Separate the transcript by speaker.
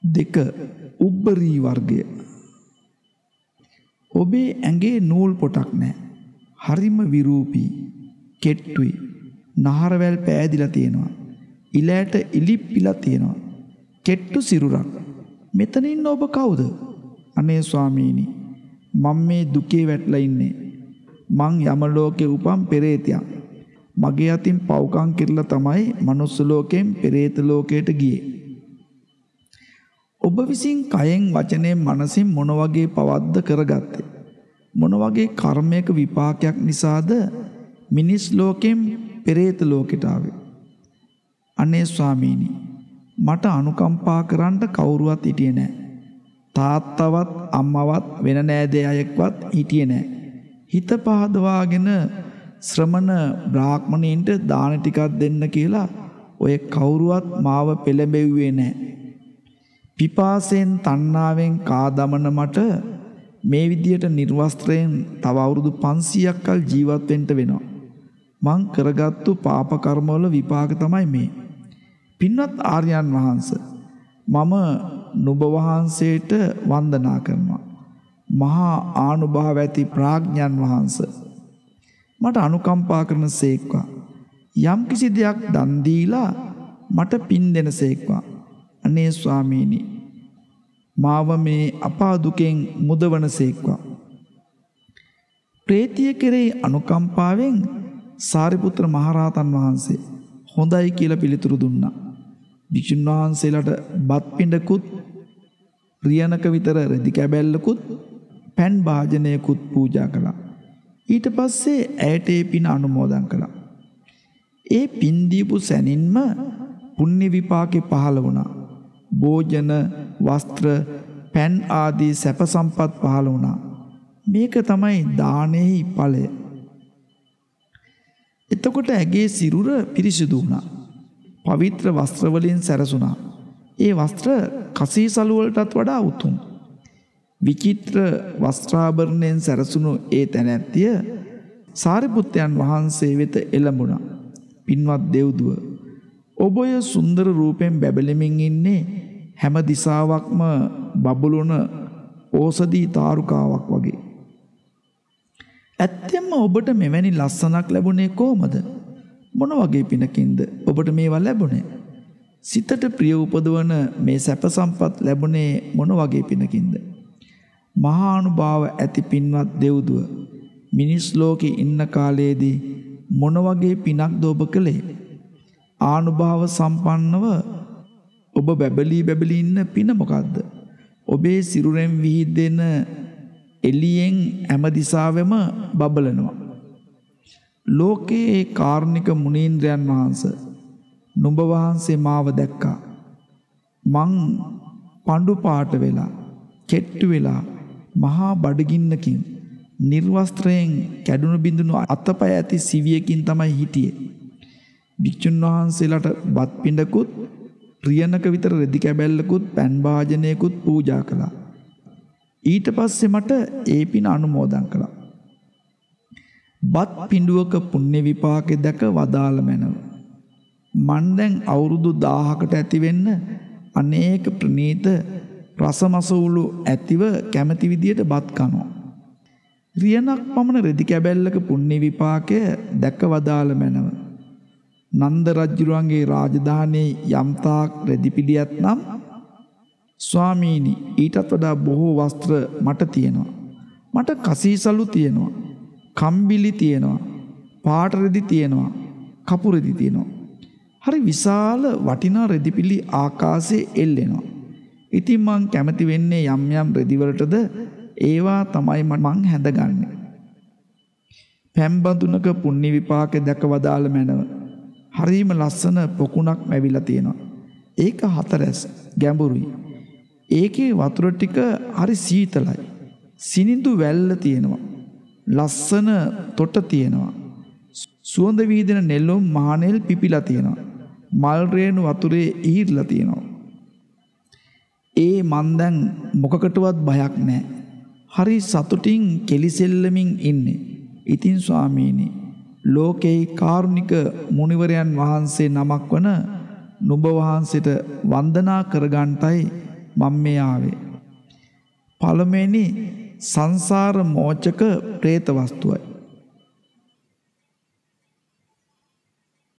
Speaker 1: දෙක උබ්බරී වර්ගය ඔබේ ඇඟේ නූල් පොටක් නැහැ හරිම විරූපී කෙට්ටුයි නහරවැල් පෑදිලා තියෙනවා ඉලෑට ඉලිප්පිලා තියෙනවා කෙට්ටු සිරුරක් මෙතන ඉන්න ඔබ කවුද අනේ ස්වාමීනි මම මේ දුකේ වැටලා ඉන්නේ මං යම ලෝකේ උපන් පෙරේතයා මගේ අතින් පව්කම් කරලා තමයි manuss ලෝකයෙන් පෙරේත ලෝකයට ගියේ ඔබ විසින් කයෙන් වචනයෙන් මනසින් මොන වගේ පවද්ද කරගත්තේ? මොන වගේ කර්මයක විපාකයක් නිසාද මිනිස් ලෝකෙන් පෙරේත ලෝකෙට ආවේ? අනේ ස්වාමීනි මට අනුකම්පා කරන්න කවුරුවත් හිටියේ නැහැ. තාත්තවත් අම්මවත් වෙන නෑදේ අයෙක්වත් හිටියේ නැහැ. හිත පහදවාගෙන ශ්‍රමණ බ්‍රාහ්මණයින්ට දාන ටිකක් දෙන්න කියලා ඔය කවුරුවත් මාව පෙළඹෙව්වේ නැහැ. පිපාසයෙන් තණ්හාවෙන් කාදමන මට මේ විදියට නිර්වස්ත්‍රයෙන් තව අවුරුදු 500ක් කල් ජීවත් වෙන්න වෙනවා. මං කරගත්තු පාප කර්මවල විපාක තමයි මේ. පින්වත් ආර්යයන් වහන්සේ මම නුඹ වහන්සේට වන්දනා කරනවා. මහා ආනුභාව ඇති ප්‍රඥාන් වහන්සේ මට අනුකම්පා කරන සේක්වා. යම් කිසි දෙයක් දන් දීලා මට පින් දෙන සේක්වා. අනේ ස්වාමීනි මාව මේ අපා දුකෙන් මුදවනසේක්වා. ප්‍රේතිය කෙරෙහි අනුකම්පාවෙන් සාරිපුත්‍ර මහරහතන් වහන්සේ හොඳයි කියලා පිළිතුරු දුන්නා. භික්ෂුන් වහන්සේලාට බත් පිඬකුත් රියනක විතර රෙදි කැබැල්ලකුත් පැන් භාජනයකුත් පූජා කළා. ඊට පස්සේ ඇයට ඒ පින අනුමෝදන් කළා. ඒ පින් දීපු සැනින්ම පුණ්‍ය විපාකේ පහළ වුණා. භෝජන වස්ත්‍ර පැන් ආදී සැප සම්පත් පහළ වුණා. මේක තමයි දානෙහි ඵලය. එතකොට ඇගේ සිරුර පිරිසිදු වුණා. පවිත්‍ර වස්ත්‍ර වලින් සැරසුණා. ඒ වස්ත්‍ර කසීසලු වලටත් වඩා උතුම්. විචිත්‍ර වස්ත්‍රාභරණයෙන් සැරසුණු ඒ තැනැත්තිය සාරිපුත්තයන් වහන්සේ වෙත එළඹුණා. පින්වත් දෙව්දුව ඔබ ඔය සුන්දර රූපයෙන් බැබලෙමින් ඉන්නේ හැම දිසාවක්ම බබළුන ඕසදී තාරුකාවක් වගේ. ඇත්තෙන්ම ඔබට මෙවැනි ලස්සනක් ලැබුණේ කොහොමද? මොන වගේ පිනකින්ද ඔබට මේවා ලැබුණේ? සිතට ප්‍රිය උපදවන මේ සැප සම්පත් ලැබුණේ මොන වගේ පිනකින්ද? මහා අනුභාව ඇති පින්වත් දෙව්දුව මිනිස් ලෝකේ ඉන්න කාලයේදී මොන වගේ පිනක්ද ඔබ කළේ? ආනුභාව සම්පන්නව ඔබ බැබලී බැබලී ඉන්න පින මොකද්ද? ඔබේ සිරුරෙන් විහිදෙන එළියෙන් හැම දිසාවෙම බබලනවා. ලෝකේ ඒ කාර්ණික මුනීන්ද්‍රයන් වහන්සේ නුඹ වහන්සේ මාව දැක්කා. මං පඬු පාට වෙලා, කෙට්ටු වෙලා, මහා බඩගින්නකින්, නිර්වස්ත්‍රයෙන් කැඩුණු බිඳුණු අතපය ඇති සිවියකින් තමයි හිටියේ. භික්ෂුන් වහන්සේලාට බත් පිඬකුත් ප්‍රියනක විතර රෙදි කැබැල්ලකුත් පෑන් භාජනයකුත් පූජා කළා. ඊට පස්සේ මට ඒ පින අනුමෝදන් කළා. බත් පිඬුවක පුණ්‍ය විපාකෙ දැක වදාළ මැනව. මන් දැන් අවුරුදු 1000කට ඇති වෙන්න අනේක ප්‍රණීත රසමසවුලු ඇතිව කැමැති විදියට බත් කනවා. රියනක් පමණ රෙදි කැබැල්ලක පුණ්‍ය විපාකය දැක වදාළ මැනව. නන්ද රජ්ජුරුවන්ගේ රාජධානයේ යම්තාක් රැදිපිළියත් නම් ස්වාමීනි ඊටත් වඩා බොහෝ වස්ත්‍ර මට තියෙනවා. මට කසීසලු තියෙනවා. කම්බිලි තියෙනවා. පාටරෙදි තියෙනවා. කපුරෙදි තියෙනවා. හරි විශාල වටිනා රෙදිපිලි ආකාසේ එල්ලෙනවා. ඉතින් මං කැමති වෙන්නේ යම් යම් රෙදිවලටද ඒවා තමයි මං හැඳගන්නේ. පැම්බඳුනක පුණ්‍ය විපාක දැක වදාළ මැනව. හරීම ලස්සන පොකුණක් මැවිලා තියෙනවා. ඒක හතරැස් ගැඹුරුයි. ඒකේ වතුර ටික හරි සීතලයි. සිනිඳු වැල්ල තියෙනවා. ලස්සන තොට තියෙනවා. සුවඳ විහිදෙන නෙළුම් මහනෙල් පිපිලා තියෙනවා. මල් රේණු වතුරේ ඉහිරලා තියෙනවා. ඒ මන් දැන් මොකකටවත් බයක් නැහැ. හරි සතුටින් කෙලිසෙල්ලමින් ඉන්නේ. ඉතින් ස්වාමීනි ලෝකේ කාරුණික මුනිවරයන් වහන්සේ නමක් වන නුඹ වහන්සේට වන්දනා කරගන්ටයි මම මේ ආවේ. පළමුවෙනි සංසාර මෝචක പ്രേත වස්තුවයි.